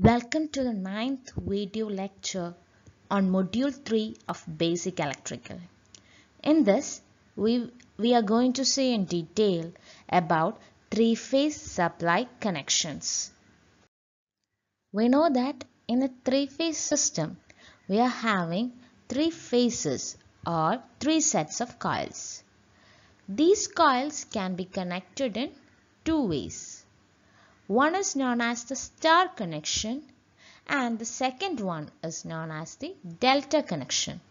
Welcome to the ninth video lecture on module 3 of basic electrical. In this, we, we are going to see in detail about three-phase supply connections. We know that in a three-phase system, we are having three phases or three sets of coils. These coils can be connected in two ways. One is known as the star connection and the second one is known as the delta connection.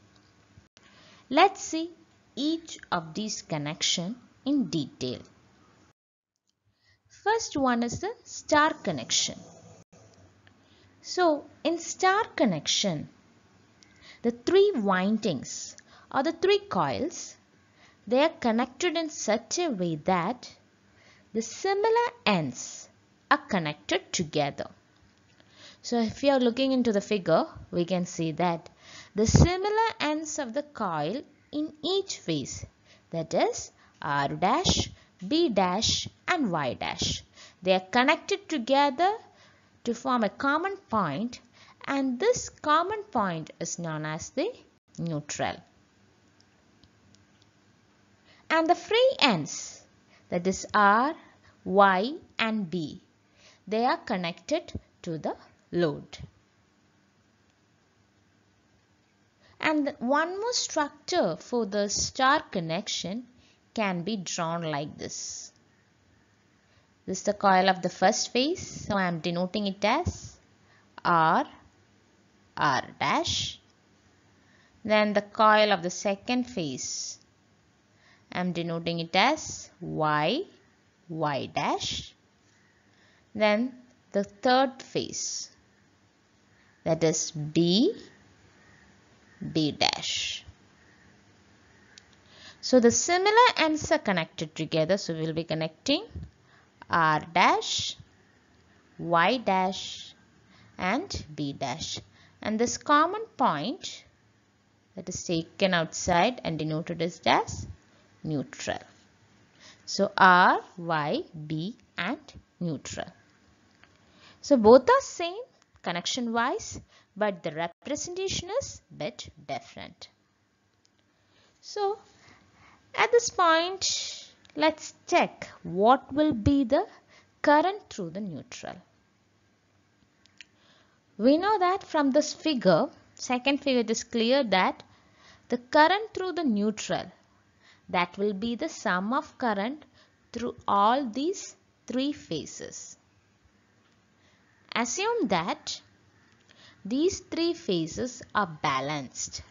Let's see each of these connection in detail. First one is the star connection. So in star connection, the three windings or the three coils, they are connected in such a way that the similar ends are connected together. So if you are looking into the figure, we can see that the similar ends of the coil in each phase, that is R dash, B dash and Y dash. They are connected together to form a common point and this common point is known as the neutral. And the free ends that is R, Y and B they are connected to the load. And one more structure for the star connection can be drawn like this. This is the coil of the first phase. So I am denoting it as R, R dash. Then the coil of the second phase. I am denoting it as Y, Y dash. Then the third phase that is B, B dash. So the similar ends are connected together. So we'll be connecting R dash, Y dash and B dash. And this common point that is taken outside and denoted as dash neutral. So R, Y, B and neutral. So both are same connection wise but the representation is bit different. So at this point let's check what will be the current through the neutral. We know that from this figure, second figure it is clear that the current through the neutral that will be the sum of current through all these three phases. Assume that these three phases are balanced.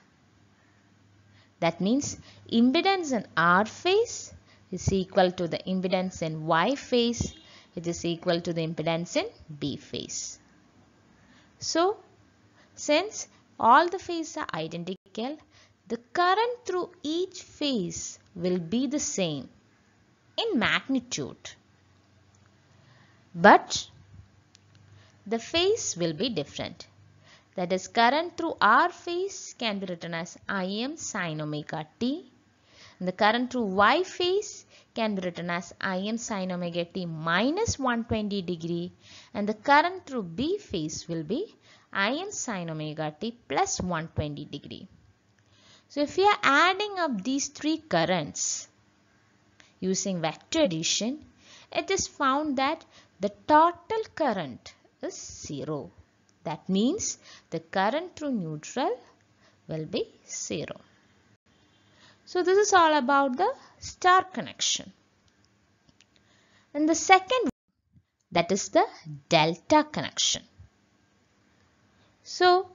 That means impedance in R phase is equal to the impedance in Y phase which is equal to the impedance in B phase. So since all the phases are identical, the current through each phase will be the same in magnitude. But the phase will be different. That is current through R phase can be written as Im sin omega t. And the current through Y phase can be written as Im sin omega t minus 120 degree and the current through B phase will be Im sin omega t plus 120 degree. So if we are adding up these three currents using vector addition, it is found that the total current is 0. That means the current through neutral will be 0. So this is all about the star connection. And the second that is the delta connection. So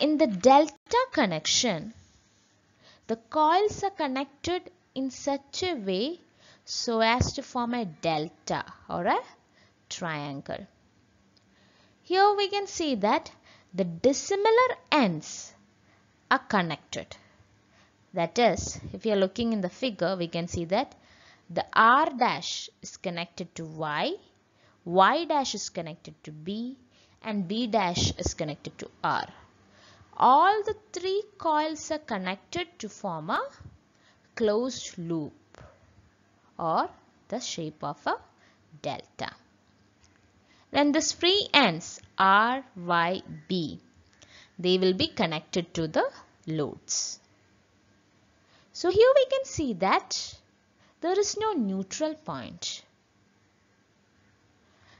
in the delta connection the coils are connected in such a way so as to form a delta or a triangle. Here we can see that the dissimilar ends are connected. That is, if you are looking in the figure, we can see that the R dash is connected to Y, Y dash is connected to B, and B dash is connected to R. All the three coils are connected to form a closed loop or the shape of a delta. Then this free ends R, Y, B. They will be connected to the loads. So here we can see that there is no neutral point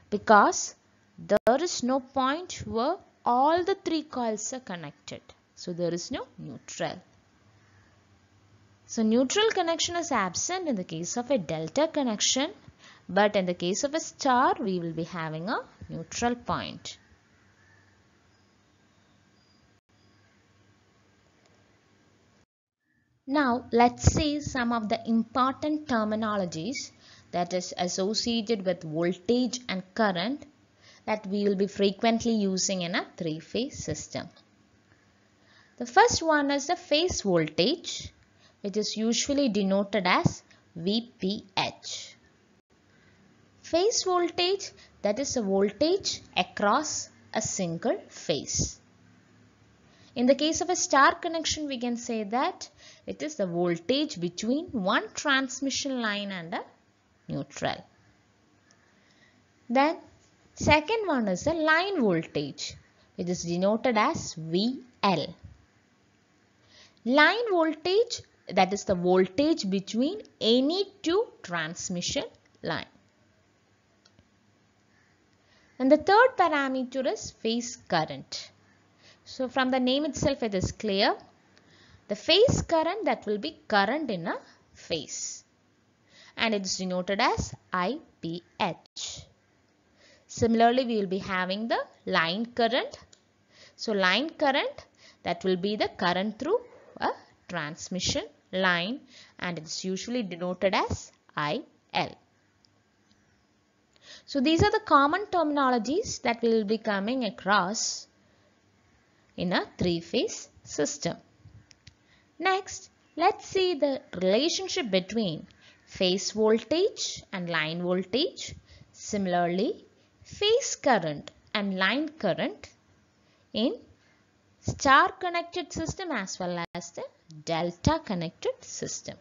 because there is no point where all the three coils are connected. So there is no neutral. So neutral connection is absent in the case of a delta connection but in the case of a star, we will be having a neutral point. Now let's see some of the important terminologies that is associated with voltage and current that we will be frequently using in a three-phase system. The first one is the phase voltage which is usually denoted as VPH phase voltage that is a voltage across a single phase. In the case of a star connection we can say that it is the voltage between one transmission line and a neutral. Then second one is the line voltage which is denoted as VL. Line voltage that is the voltage between any two transmission lines. And the third parameter is phase current. So from the name itself it is clear. The phase current that will be current in a phase. And it is denoted as IPH. Similarly, we will be having the line current. So line current that will be the current through a transmission line and it is usually denoted as IL. So these are the common terminologies that we will be coming across in a three-phase system. Next, let's see the relationship between phase voltage and line voltage. Similarly, phase current and line current in star connected system as well as the delta connected system.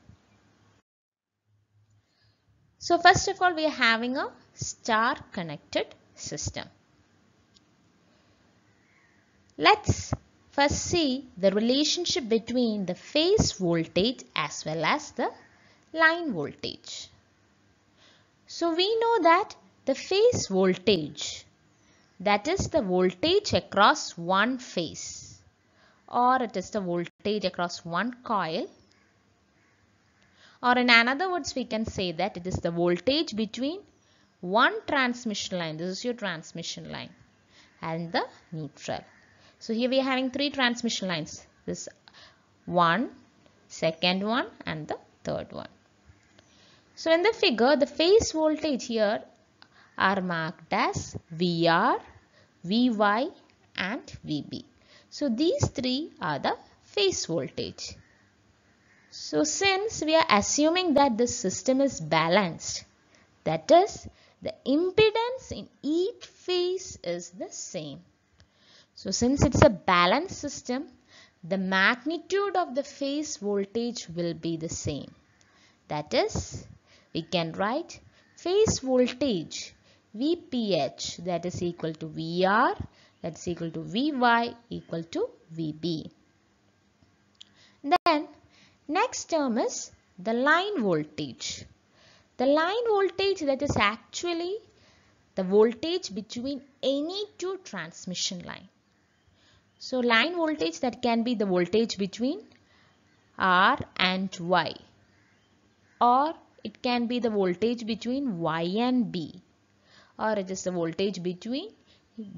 So first of all, we are having a star connected system. Let's first see the relationship between the phase voltage as well as the line voltage. So we know that the phase voltage that is the voltage across one phase or it is the voltage across one coil or in another words we can say that it is the voltage between one transmission line. This is your transmission line and the neutral. So here we are having three transmission lines. This one, second one and the third one. So in the figure, the phase voltage here are marked as VR, VY and VB. So these three are the phase voltage. So since we are assuming that the system is balanced, that is, the impedance in each phase is the same. So since it's a balanced system, the magnitude of the phase voltage will be the same. That is, we can write phase voltage VPH that is equal to VR that is equal to Vy equal to Vb. Then next term is the line voltage. The line voltage that is actually the voltage between any two transmission line. So line voltage that can be the voltage between R and Y or it can be the voltage between Y and B or it is the voltage between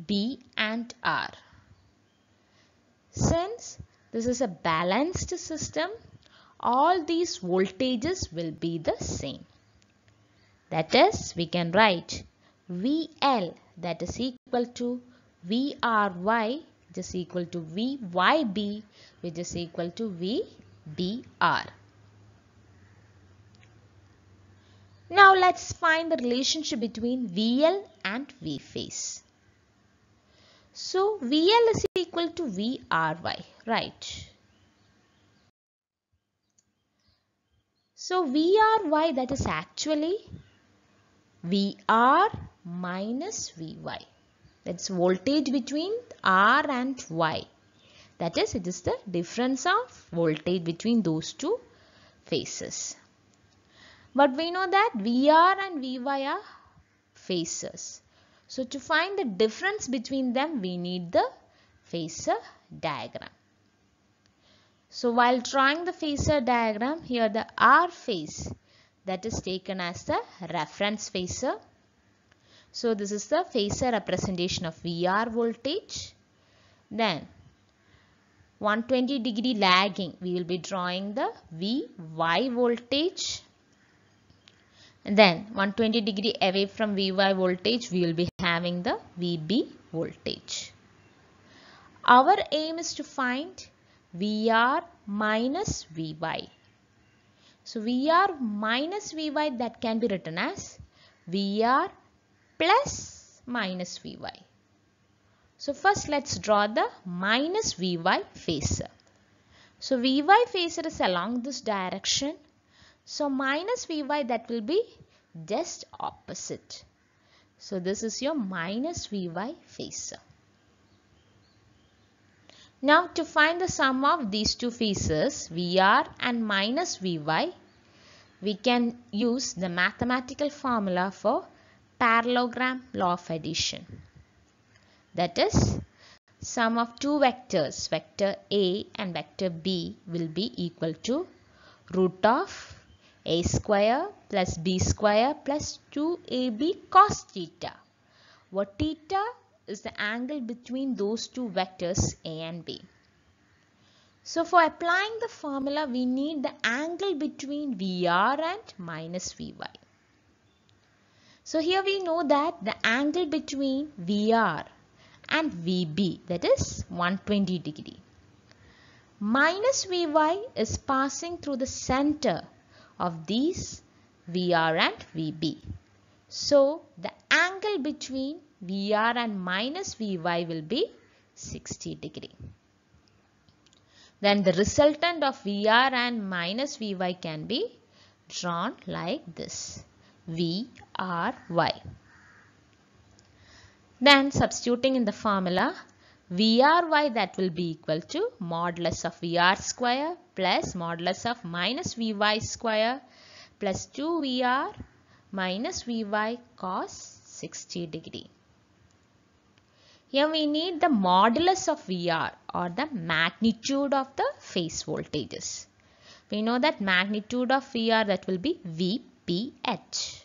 B and R. Since this is a balanced system, all these voltages will be the same. That is, we can write VL that is equal to VRY which is equal to VYB which is equal to VBR. Now let's find the relationship between VL and V phase. So VL is equal to VRY, right? So VRY that is actually VR minus Vy. That's voltage between R and Y. That is, it is the difference of voltage between those two phases. But we know that VR and Vy are phases. So to find the difference between them, we need the phasor diagram. So while drawing the phasor diagram, here the R phase that is taken as the reference phasor. So this is the phasor representation of VR voltage. Then 120 degree lagging we will be drawing the VY voltage. And then 120 degree away from VY voltage we will be having the VB voltage. Our aim is to find VR minus VY. So VR minus Vy that can be written as VR plus minus Vy. So first let's draw the minus Vy phasor. So Vy phasor is along this direction. So minus Vy that will be just opposite. So this is your minus Vy phasor. Now to find the sum of these two phases Vr and minus Vy, we can use the mathematical formula for parallelogram law of addition. That is, sum of two vectors, vector A and vector B will be equal to root of a square plus b square plus 2ab cos theta, What theta is the angle between those two vectors A and B. So for applying the formula, we need the angle between VR and minus VY. So here we know that the angle between VR and VB that is 120 degree. Minus VY is passing through the center of these VR and VB. So the angle between VR and minus Vy will be 60 degree. Then the resultant of VR and minus Vy can be drawn like this. VRY. Then substituting in the formula, VRY that will be equal to modulus of VR square plus modulus of minus Vy square plus 2VR minus Vy cos 60 degree. Here we need the modulus of VR or the magnitude of the phase voltages. We know that magnitude of VR that will be VPH.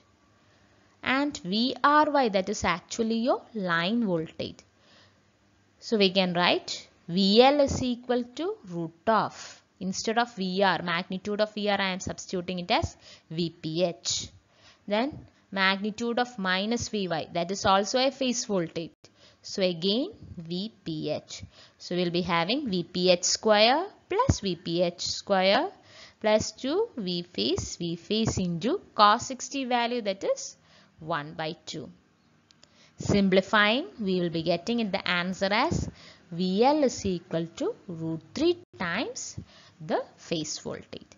And VRY that is actually your line voltage. So we can write VL is equal to root of instead of VR magnitude of VR I am substituting it as VPH. Then magnitude of minus VY that is also a phase voltage. So again VPH. So we'll be having VPH square plus VPH square plus 2 V phase, V face into cos 60 value that is 1 by 2. Simplifying we will be getting the answer as VL is equal to root 3 times the phase voltage.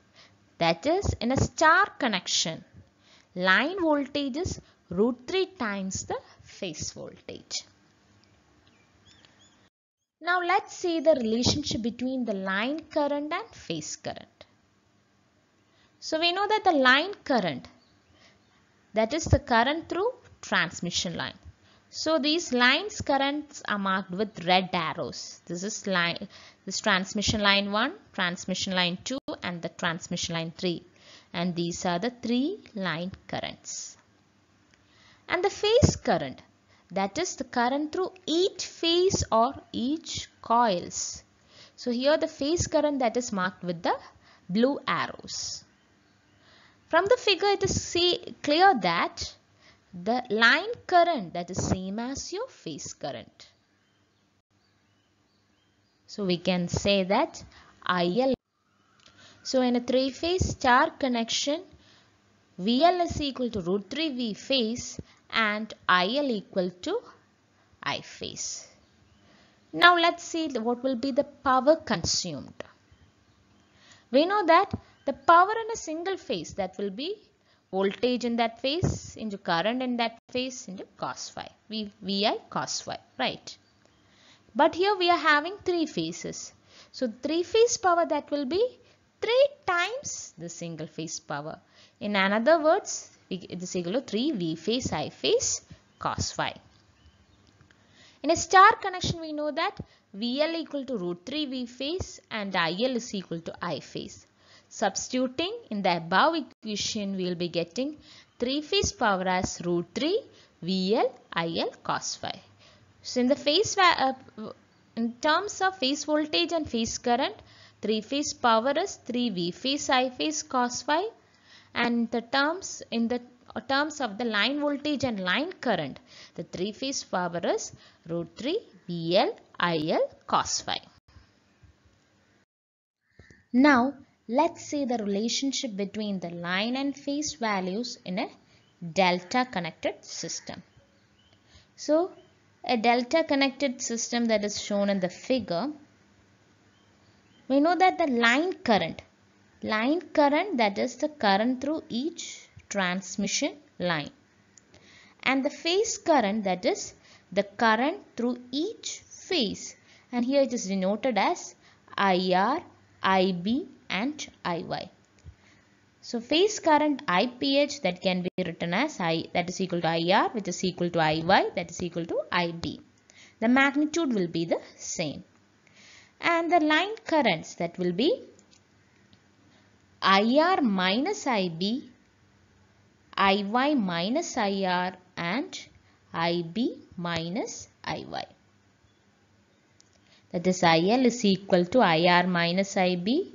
That is in a star connection line voltage is root 3 times the phase voltage. Now let's see the relationship between the line current and phase current. So we know that the line current that is the current through transmission line. So these lines currents are marked with red arrows. This is line this transmission line 1, transmission line 2 and the transmission line 3 and these are the three line currents. And the phase current that is the current through each phase or each coils. So here the phase current that is marked with the blue arrows. From the figure it is see, clear that the line current that is same as your phase current. So we can say that IL. So in a three phase star connection VL is equal to root 3 V phase and IL equal to I phase. Now let's see what will be the power consumed. We know that the power in a single phase that will be voltage in that phase into current in that phase into cos phi, v, VI cos phi, right? But here we are having three phases. So three phase power that will be three times the single phase power. In another words, this is equal to 3 V phase I phase cos phi. In a star connection we know that VL equal to root 3 V phase and IL is equal to I phase. Substituting in the above equation we will be getting 3 phase power as root 3 VL IL cos phi. So in the phase uh, in terms of phase voltage and phase current 3 phase power is 3 V phase I phase cos phi and the terms in the uh, terms of the line voltage and line current, the three phase power is root 3 VL IL cos phi. Now let's see the relationship between the line and phase values in a delta connected system. So a delta connected system that is shown in the figure, we know that the line current line current that is the current through each transmission line and the phase current that is the current through each phase and here it is denoted as IR, IB and IY. So phase current IPH that can be written as I that is equal to IR which is equal to IY that is equal to IB. The magnitude will be the same. And the line currents that will be IR minus IB, IY minus IR and IB minus IY. That is IL is equal to IR minus IB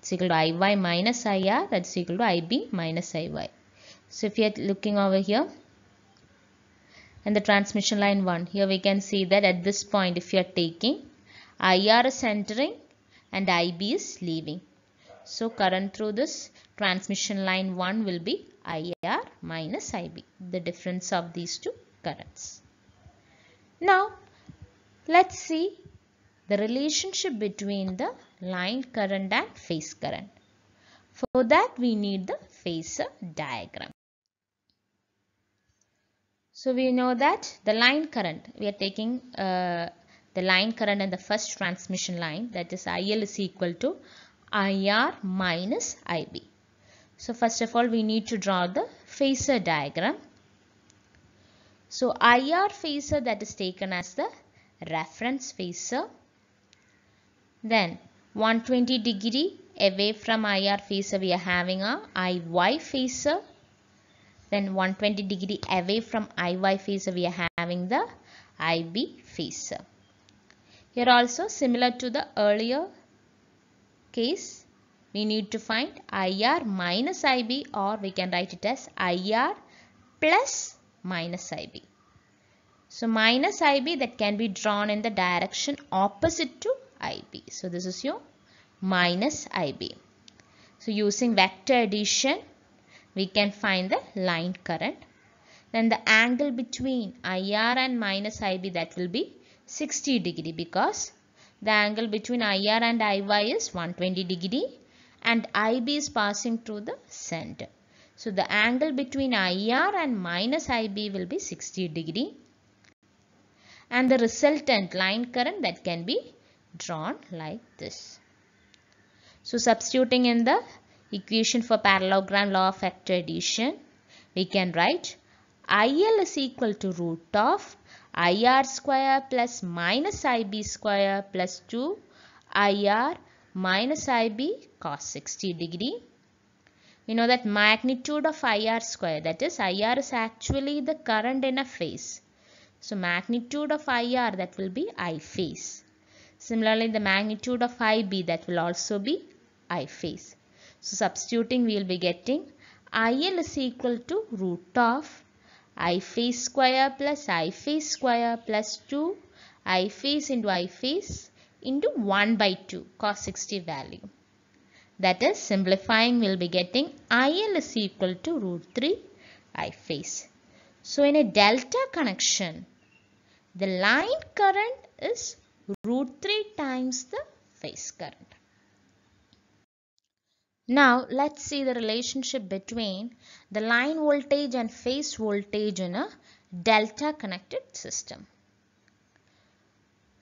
it's equal to IY minus IR that's equal to IB minus IY. So if you are looking over here and the transmission line 1 here we can see that at this point if you are taking IR is entering and IB is leaving. So current through this transmission line 1 will be IR minus IB, the difference of these two currents. Now let's see the relationship between the line current and phase current. For that we need the phasor diagram. So we know that the line current, we are taking uh, the line current and the first transmission line that is IL is equal to IR minus IB. So first of all we need to draw the phasor diagram. So IR phasor that is taken as the reference phasor. Then 120 degree away from IR phasor we are having a IY phasor. Then 120 degree away from IY phasor we are having the IB phasor. Here also similar to the earlier case, we need to find IR minus IB or we can write it as IR plus minus IB. So minus IB that can be drawn in the direction opposite to IB. So this is your minus IB. So using vector addition, we can find the line current. Then the angle between IR and minus IB that will be 60 degree because the angle between IR and IY is 120 degree and IB is passing through the center. So the angle between IR and minus IB will be 60 degree and the resultant line current that can be drawn like this. So substituting in the equation for parallelogram law of factor addition, we can write IL is equal to root of IR square plus minus IB square plus 2 IR minus IB cos 60 degree. We know that magnitude of IR square that is IR is actually the current in a phase. So magnitude of IR that will be I phase. Similarly the magnitude of IB that will also be I phase. So substituting we will be getting IL is equal to root of i phase square plus i phase square plus 2 i phase into i phase into 1 by 2 cos 60 value. That is simplifying we will be getting IL is equal to root 3 I phase. So in a delta connection, the line current is root 3 times the phase current. Now let's see the relationship between the line voltage and phase voltage in a delta connected system.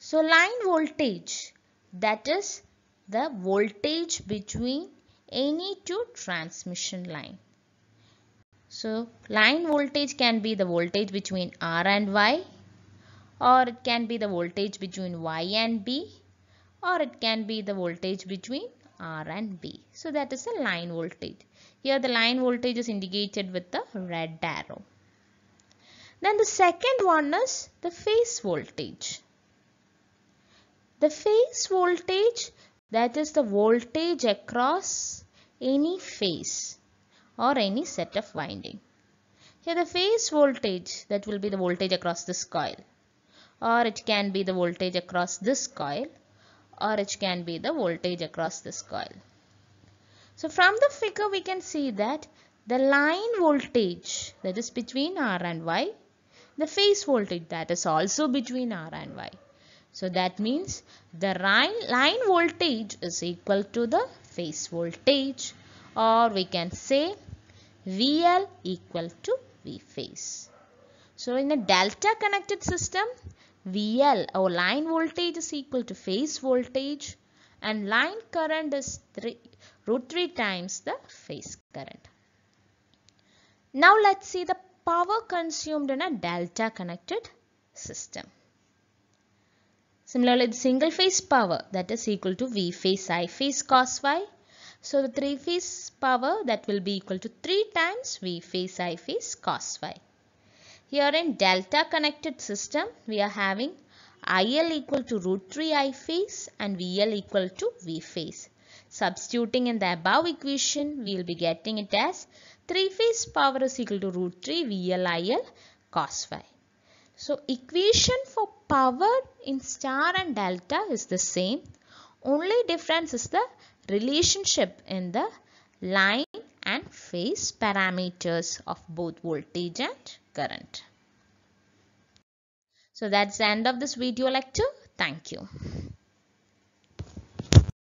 So line voltage that is the voltage between any two transmission line. So line voltage can be the voltage between R and Y or it can be the voltage between Y and B or it can be the voltage between R and B. So that is a line voltage. Here the line voltage is indicated with the red arrow. Then the second one is the phase voltage. The phase voltage that is the voltage across any phase or any set of winding. Here the phase voltage that will be the voltage across this coil or it can be the voltage across this coil or H can be the voltage across this coil. So from the figure we can see that the line voltage that is between R and Y, the phase voltage that is also between R and Y. So that means the line voltage is equal to the phase voltage or we can say VL equal to V phase. So in a delta connected system, VL or oh, line voltage is equal to phase voltage and line current is 3, root 3 times the phase current. Now let's see the power consumed in a delta connected system. Similarly, the single phase power that is equal to V phase I phase cos Y. So the three phase power that will be equal to 3 times V phase I phase cos Y. Here in delta connected system, we are having IL equal to root 3 I phase and VL equal to V phase. Substituting in the above equation, we will be getting it as 3 phase power is equal to root 3 VL IL cos phi. So equation for power in star and delta is the same. Only difference is the relationship in the line and phase parameters of both voltage and current. So that's the end of this video lecture. Thank you.